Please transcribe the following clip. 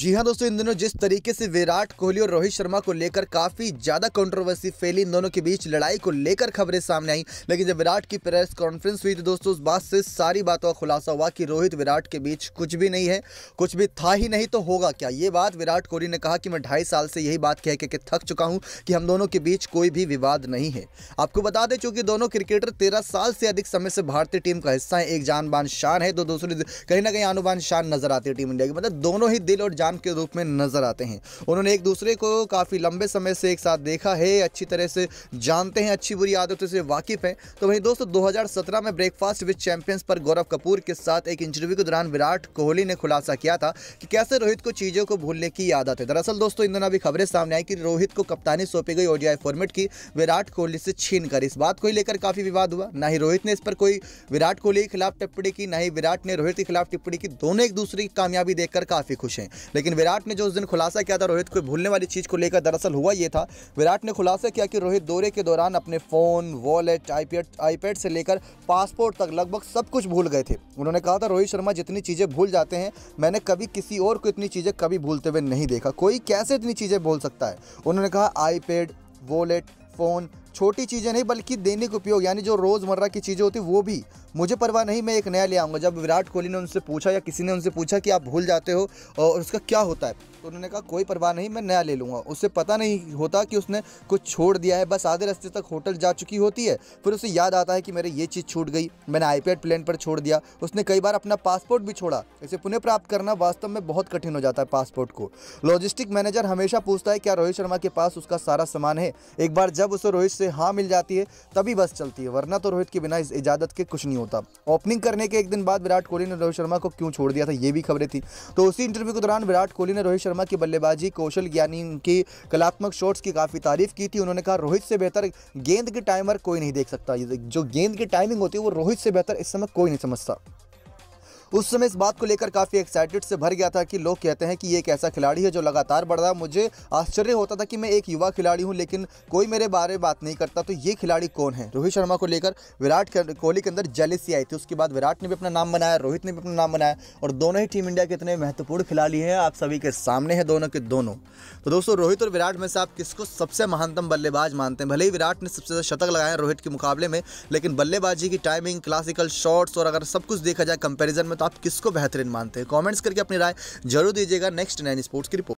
जी हाँ दोस्तों इन दोनों जिस तरीके से विराट कोहली और रोहित शर्मा को लेकर काफी ज्यादा कंट्रोवर्सी फैली इन दोनों के बीच लड़ाई को लेकर खबरें सामने आई लेकिन जब विराट की प्रेस कॉन्फ्रेंस हुई तो दोस्तों उस बात से सारी बातों का खुलासा हुआ कि रोहित विराट के बीच कुछ भी नहीं है कुछ भी था ही नहीं तो होगा क्या ये बात विराट कोहली ने कहा कि मैं ढाई साल से यही बात कह के थक चुका हूँ कि हम दोनों के बीच कोई भी विवाद नहीं है आपको बता दें चूंकि दोनों क्रिकेटर तेरह साल से अधिक समय से भारतीय टीम का हिस्सा है एक जानबान शान है तो दूसरी कहीं ना कहीं आनुबान शान नजर आती है टीम इंडिया की मतलब दोनों ही दिल और जान इंसान के रूप में नज़र आते हैं उन्होंने एक दूसरे को काफ़ी लंबे समय से एक साथ देखा है अच्छी तरह से जानते हैं अच्छी बुरी आदतों से वाकिफ़ हैं तो वहीं दोस्तों दो में ब्रेकफास्ट विथ चैंपियंस पर गौरव कपूर के साथ एक इंटरव्यू के दौरान विराट कोहली ने खुलासा किया था कि कैसे रोहित को चीज़ों को भूलने की आदत है दरअसल दोस्तों इन दोनों अभी खबरें सामने आई कि रोहित को कप्तानी सौंपी गई ओडीआई फॉर्मेट की विराट कोहली से छीन कर इस बात को ही लेकर काफ़ी विवाद हुआ ना ही रोहित ने इस पर कोई विराट कोहली के खिलाफ टिप्पणी की ना ही विराट ने रोहित के खिलाफ टिप्पणी की दोनों एक दूसरे की कामयाबी देखकर काफ़ी खुश हैं लेकिन विराट ने जो उस दिन खुलासा किया था रोहित को भूलने वाली चीज़ को लेकर दरअसल हुआ ये था विराट ने खुलासा किया कि रोहित दौरे के दौरान अपने फ़ोन वॉलेट आईपैड आईपैड से लेकर पासपोर्ट तक लगभग सब कुछ भूल गए थे उन्होंने कहा था रोहित शर्मा जितनी चीज़ें भूल जाते हैं मैंने कभी किसी और को इतनी चीज़ें कभी भूलते हुए नहीं देखा कोई कैसे इतनी चीज़ें बोल सकता है उन्होंने कहा आईपैड वॉलेट फ़ोन छोटी चीज़ें नहीं बल्कि दैनिक उपयोग यानी जो रोज़मर्रा की चीज़ें होती वो भी मुझे परवाह नहीं मैं एक नया ले आऊँगा जब विराट कोहली ने उनसे पूछा या किसी ने उनसे पूछा कि आप भूल जाते हो और उसका क्या होता है तो उन्होंने कहा कोई परवाह नहीं मैं नया ले लूँगा उससे पता नहीं होता कि उसने कुछ छोड़ दिया है बस आधे रास्ते तक होटल जा चुकी होती है फिर उसे याद आता है कि मेरे ये चीज़ छूट गई मैंने आईपैड प्लेन पर छोड़ दिया उसने कई बार अपना पासपोर्ट भी छोड़ा इसे पुनः प्राप्त करना वास्तव में बहुत कठिन हो जाता है पासपोर्ट को लॉजिस्टिक मैनेजर हमेशा पूछता है क्या रोहित शर्मा के पास उसका सारा सामान है एक बार जब उसे रोहित से हाँ मिल जाती है तभी बस चलती है वरना तो रोहित के बिना इस इजाज़त के कुछ नहीं होता ओपनिंग करने के एक दिन बाद विराट कोहली ने रोहित शर्मा को क्यों छोड़ दिया था ये भी खबरें थी तो उसी इंटरव्यू के दौरान विराट कोहली ने रोहित शर्मा की बल्लेबाजी कौशल ज्ञानी की कलात्मक शॉट्स की काफ़ी तारीफ की थी उन्होंने कहा रोहित से बेहतर गेंद की टाइमर कोई नहीं देख सकता जो गेंद की टाइमिंग होती है वो रोहित से बेहतर इस समय कोई नहीं समझता उस समय इस बात को लेकर काफ़ी एक्साइटेड से भर गया था कि लोग कहते हैं कि ये एक ऐसा खिलाड़ी है जो लगातार बढ़ रहा मुझे आश्चर्य होता था कि मैं एक युवा खिलाड़ी हूँ लेकिन कोई मेरे बारे में बात नहीं करता तो ये खिलाड़ी कौन है रोहित शर्मा को लेकर विराट कोहली के अंदर जेलिसी आई थी उसके बाद विराट ने भी अपना नाम बनाया रोहित ने भी अपना नाम बनाया और दोनों ही टीम इंडिया के इतने महत्वपूर्ण खिलाड़ी हैं आप सभी के सामने हैं दोनों के दोनों तो दोस्तों रोहित और विराट में से आप किसको सबसे महानतम बल्लेबाज मानते हैं भले ही विराट ने सबसे ज़्यादा शतक लगाए रोहित के मुकाबले में लेकिन बल्लेबाजी की टाइमिंग क्लासिकल शॉट्स और अगर सब कुछ देखा जाए कंपेरिजन में तो आप किसको बेहतरीन मानते हैं कॉमेंट्स करके अपनी राय जरूर दीजिएगा नेक्स्ट नाइन स्पोर्ट्स की रिपोर्ट